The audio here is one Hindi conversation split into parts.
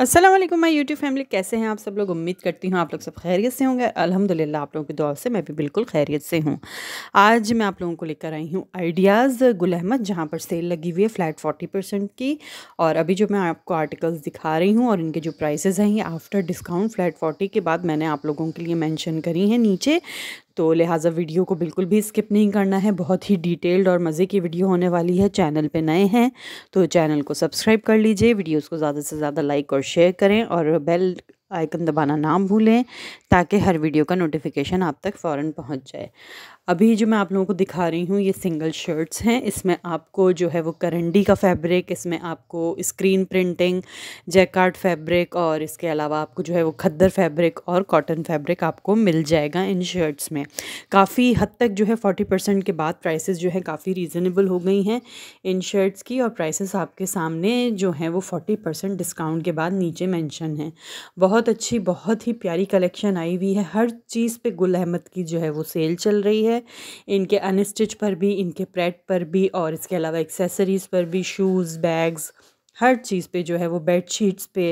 असलम माई यूट्यूब फैमिली कैसे हैं आप सब लोग उम्मीद करती हूँ आप लोग सब खैरियत से होंगे अल्हम्दुलिल्लाह आप लोगों की दुआ से मैं भी बिल्कुल खैरियत से हूँ आज मैं आप लोगों को लेकर आई हूँ आइडियाज़ गुल अहमद जहाँ पर सेल लगी हुई है फ्लैट फोर्टी परसेंट की और अभी जो मैं आपको आर्टिकल्स दिखा रही हूँ और इनके जो प्राइसेज हैं ये आफ्टर डिस्काउंट फ्लैट फोर्टी के बाद मैंने आप लोगों के लिए मैंशन करी हैं नीचे तो लिहाजा वीडियो को बिल्कुल भी स्किप नहीं करना है बहुत ही डिटेल्ड और मज़े की वीडियो होने वाली है चैनल पे नए हैं तो चैनल को सब्सक्राइब कर लीजिए वीडियोस को ज़्यादा से ज़्यादा लाइक और शेयर करें और बेल आइकन दबाना ना भूलें ताकि हर वीडियो का नोटिफिकेशन आप तक फ़ौर पहुँच जाए अभी जो मैं आप लोगों को दिखा रही हूँ ये सिंगल शर्ट्स हैं इसमें आपको जो है वो करंडी का फैब्रिक इसमें आपको स्क्रीन प्रिंटिंग जैकार्ड फैब्रिक और इसके अलावा आपको जो है वो खद्दर फैब्रिक और कॉटन फैब्रिक आपको मिल जाएगा इन शर्ट्स में काफ़ी हद तक जो है फोर्टी परसेंट के बाद प्राइसेस जो है काफ़ी रीज़नेबल हो गई हैं इन शर्ट्स की और प्राइसेस आपके सामने जो हैं वो फोर्टी परसेंट डिस्काउंट के बाद नीचे मेंशन हैं बहुत अच्छी बहुत ही प्यारी कलेक्शन आई हुई है हर चीज़ पे गुल अहमद की जो है वो सेल चल रही है है इनके अनस्टिच पर भी इनके प्रेड पर भी और इसके अलावा एक्सेसरीज़ पर भी शूज़ बैग्स हर चीज़ पे जो है वो बेड शीट्स पे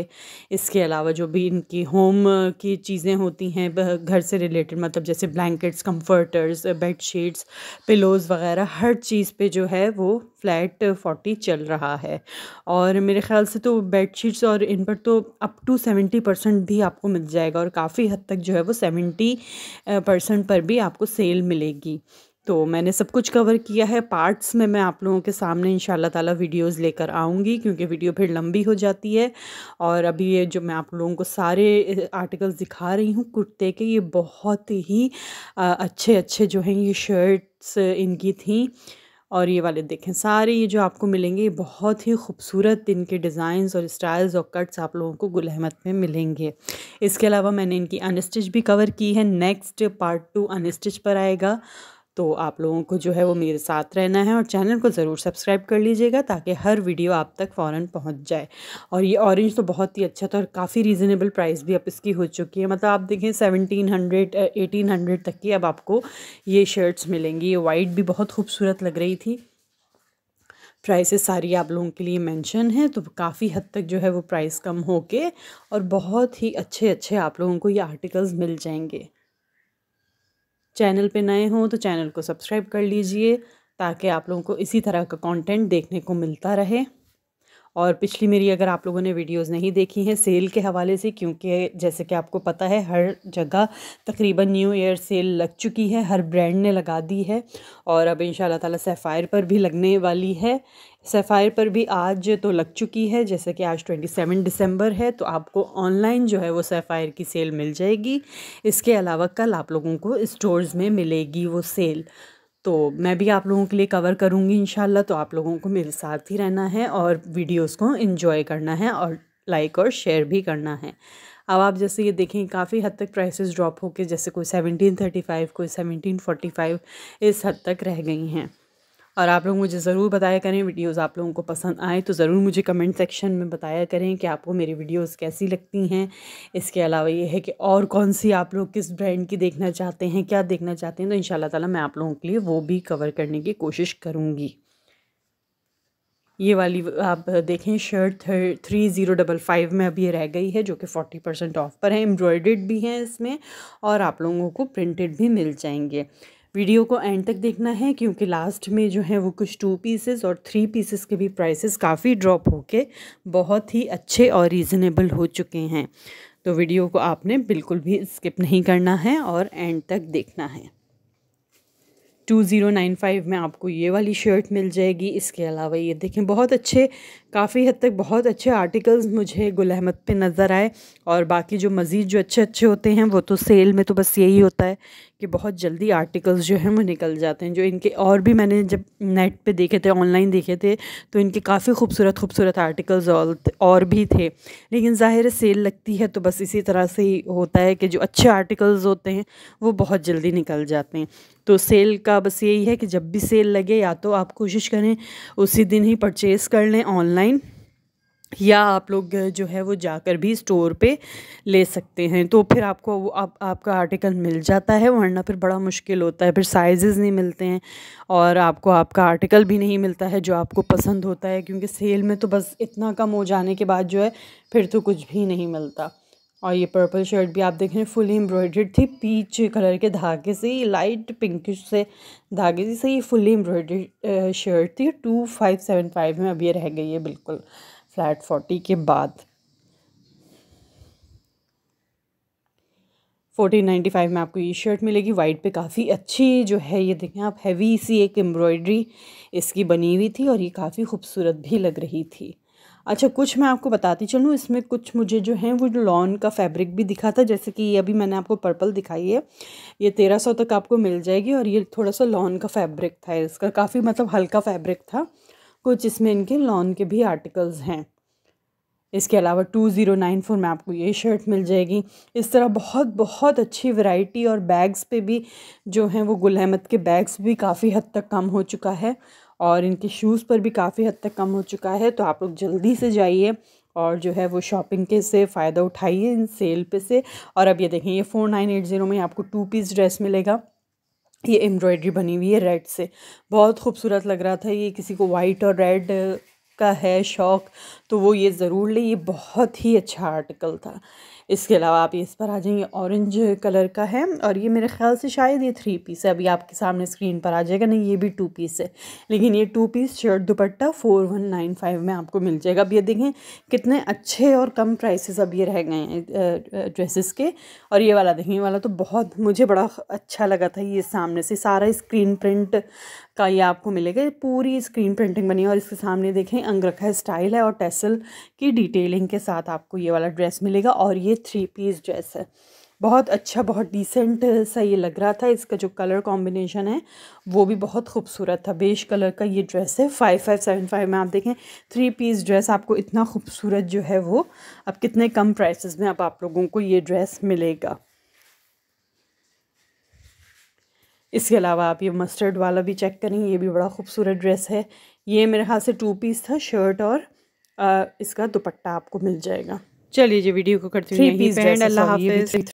इसके अलावा जो भी इनकी होम की चीज़ें होती हैं घर से रिलेटेड मतलब जैसे blankets comforters bed sheets pillows वगैरह हर चीज़ पे जो है वो फ्लैट फोर्टी चल रहा है और मेरे ख्याल से तो बेड शीट्स और इन पर तो अप टू सेवेंटी परसेंट भी आपको मिल जाएगा और काफ़ी हद तक जो है वो सेवेंटी परसेंट पर भी आपको सेल मिलेगी तो मैंने सब कुछ कवर किया है पार्ट्स में मैं आप लोगों के सामने इन ताला वीडियोस लेकर आऊँगी क्योंकि वीडियो फिर लंबी हो जाती है और अभी ये जो मैं आप लोगों को सारे आर्टिकल्स दिखा रही हूँ कुर्ते के ये बहुत ही अच्छे अच्छे जो हैं ये शर्ट्स इनकी थी और ये वाले देखें सारे ये जो आपको मिलेंगे ये बहुत ही खूबसूरत इनके डिज़ाइंस और स्टाइल्स और कट्स आप लोगों को गुल अहमद में मिलेंगे इसके अलावा मैंने इनकी अनस्टिच भी कवर की है नेक्स्ट पार्ट टू अनस्टिच पर आएगा तो आप लोगों को जो है वो मेरे साथ रहना है और चैनल को ज़रूर सब्सक्राइब कर लीजिएगा ताकि हर वीडियो आप तक फ़ौर पहुँच जाए और ये ऑरेंज तो बहुत ही अच्छा था और काफ़ी रीज़नेबल प्राइस भी अब इसकी हो चुकी है मतलब आप देखें सेवनटीन हंड्रेड एटीन हंड्रेड तक की अब आपको ये शर्ट्स मिलेंगी ये वाइट भी बहुत खूबसूरत लग रही थी प्राइसेस सारी आप लोगों के लिए मेंशन है तो काफ़ी हद तक जो है वो प्राइस कम हो के और बहुत ही अच्छे अच्छे आप लोगों को ये आर्टिकल्स मिल जाएंगे चैनल पे नए हों तो चैनल को सब्सक्राइब कर लीजिए ताकि आप लोगों को इसी तरह का कंटेंट देखने को मिलता रहे और पिछली मेरी अगर आप लोगों ने वीडियोस नहीं देखी हैं सेल के हवाले से क्योंकि जैसे कि आपको पता है हर जगह तकरीबन न्यू ईयर सेल लग चुकी है हर ब्रांड ने लगा दी है और अब इन ताला सेफायर पर भी लगने वाली है सफ़ायर पर भी आज तो लग चुकी है जैसे कि आज 27 दिसंबर है तो आपको ऑनलाइन जो है वो सफ़ायर की सेल मिल जाएगी इसके अलावा कल आप लोगों को स्टोर में मिलेगी वो सेल तो मैं भी आप लोगों के लिए कवर करूँगी इन तो आप लोगों को मेरे साथ ही रहना है और वीडियोस को इन्जॉय करना है और लाइक और शेयर भी करना है अब आप जैसे ये देखें काफ़ी हद तक प्राइसेस ड्रॉप होके जैसे कोई सेवनटीन थर्टी फाइव कोई सेवनटीन फोर्टी फाइव इस हद तक रह गई हैं और आप लोग मुझे ज़रूर बताया करें वीडियोस आप लोगों को पसंद आए तो ज़रूर मुझे कमेंट सेक्शन में बताया करें कि आपको मेरी वीडियोस कैसी लगती हैं इसके अलावा ये है कि और कौन सी आप लोग किस ब्रांड की देखना चाहते हैं क्या देखना चाहते हैं तो इन ताला मैं आप लोगों के लिए वो भी कवर करने की कोशिश करूँगी ये वाली आप देखें shirt three zero double five में अभी रह गई है जो कि फ़ोर्टी परसेंट ऑफ पर है एम्ब्रॉयड भी हैं इसमें और आप लोगों को प्रिंटेड भी मिल जाएंगे वीडियो को एंड तक देखना है क्योंकि लास्ट में जो है वो कुछ टू पीसेस और थ्री पीसेस के भी प्राइसेस काफ़ी ड्रॉप होके बहुत ही अच्छे और रीज़नेबल हो चुके हैं तो वीडियो को आपने बिल्कुल भी स्किप नहीं करना है और एंड तक देखना है टू ज़ीरो नाइन फाइव में आपको ये वाली शर्ट मिल जाएगी इसके अलावा ये देखें बहुत अच्छे काफ़ी हद तक बहुत अच्छे आर्टिकल्स मुझे गुल अहमद पर नज़र आए और बाकी जो मज़ीद जो अच्छे अच्छे होते हैं वो तो सेल में तो बस यही होता है कि बहुत जल्दी आर्टिकल्स जो हैं वो निकल जाते हैं जो इनके और भी मैंने जब नेट पे देखे थे ऑनलाइन देखे थे तो इनके काफ़ी खूबसूरत खूबसूरत आर्टिकल्स और, और भी थे लेकिन ज़ाहिर सेल लगती है तो बस इसी तरह से ही होता है कि जो अच्छे आर्टिकल्स होते हैं वो बहुत जल्दी निकल जाते हैं तो सेल का बस यही है कि जब भी सेल लगे या तो आप कोशिश करें उसी दिन ही परचेज़ कर लें ऑनलाइन ऑनलाइन या आप लोग जो है वो जाकर भी स्टोर पे ले सकते हैं तो फिर आपको वो आप, आपका आर्टिकल मिल जाता है वरना फिर बड़ा मुश्किल होता है फिर साइज़ नहीं मिलते हैं और आपको आपका आर्टिकल भी नहीं मिलता है जो आपको पसंद होता है क्योंकि सेल में तो बस इतना कम हो जाने के बाद जो है फिर तो कुछ भी नहीं मिलता और ये पर्पल शर्ट भी आप देख रहे हैं फुली एम्ब्रॉयड्रेड थी पीच कलर के धागे से ही लाइट पिंकिश से धागे से ये फुली एम्ब्रॉयडर्ड शर्ट थी टू फाइव सेवन फाइव में अब ये रह गई है बिल्कुल फ्लैट फोर्टी के बाद फोर्टीन नाइन्टी फाइव में आपको ये शर्ट मिलेगी वाइट पे काफ़ी अच्छी जो है ये देखें आप हैवी सी एक एम्ब्रॉयड्री इसकी बनी हुई थी और ये काफ़ी खूबसूरत भी लग रही थी अच्छा कुछ मैं आपको बताती चलूँ इसमें कुछ मुझे जो है वो लॉन का फैब्रिक भी दिखा था जैसे कि ये अभी मैंने आपको पर्पल दिखाई है ये तेरह सौ तक आपको मिल जाएगी और ये थोड़ा सा लॉन का फैब्रिक था इसका काफ़ी मतलब हल्का फैब्रिक था कुछ इसमें इनके लॉन के भी आर्टिकल्स हैं इसके अलावा टू ज़ीरो नाइन फोर में आपको ये शर्ट मिल जाएगी इस तरह बहुत बहुत अच्छी वैरायटी और बैग्स पे भी जो हैं वो गुल अहमद के बैग्स भी काफ़ी हद तक कम हो चुका है और इनके शूज़ पर भी काफ़ी हद तक कम हो चुका है तो आप लोग जल्दी से जाइए और जो है वो शॉपिंग के से फ़ायदा उठाइए इन सेल पे से और अब ये देखें ये फ़ोर नाइन एट ज़ीरो में आपको टू पीस ड्रेस मिलेगा ये एम्ब्रॉयडरी बनी हुई है रेड से बहुत खूबसूरत लग रहा था ये किसी को वाइट और रेड का है शौक़ तो वो ये ज़रूर ले ये बहुत ही अच्छा आर्टिकल था इसके अलावा आप इस पर आ जाएंगे ऑरेंज कलर का है और ये मेरे ख्याल से शायद ये थ्री पीस है अभी आपके सामने स्क्रीन पर आ जाएगा नहीं ये भी टू पीस है लेकिन ये two piece shirt dupatta four one nine five में आपको मिल जाएगा अब ये देखें कितने अच्छे और कम प्राइसेस अब ये रह गए हैं ड्रेसेस के और ये वाला देखें ये वाला तो बहुत मुझे बड़ा अच्छा लगा था ये सामने से सारा स्क्रीन प्रिंट का ये आपको मिलेगा पूरी स्क्रीन प्रिंटिंग बनी है और इसके सामने देखें अंगरखा स्टाइल है और टेसल की डिटेलिंग के साथ आपको ये वाला ड्रेस मिलेगा और ये थ्री पीस ड्रेस है बहुत अच्छा बहुत डिसेंट सा ये लग रहा था इसका जो कलर कॉम्बिनेशन है वो भी बहुत खूबसूरत था बेश कलर का ये ड्रेस है फाइव फाइव सेवन फाइव में आप देखें थ्री पीस ड्रेस आपको इतना खूबसूरत जो है वो अब कितने कम प्राइसेस में अब आप लोगों को ये ड्रेस मिलेगा इसके अलावा आप ये मस्टर्ड वाला भी चेक करें ये भी बड़ा खूबसूरत ड्रेस है ये मेरे ख्याल से टू पीस था शर्ट और आ, इसका दुपट्टा आपको मिल जाएगा चलिए जी वीडियो को करती हूँ अल्लाह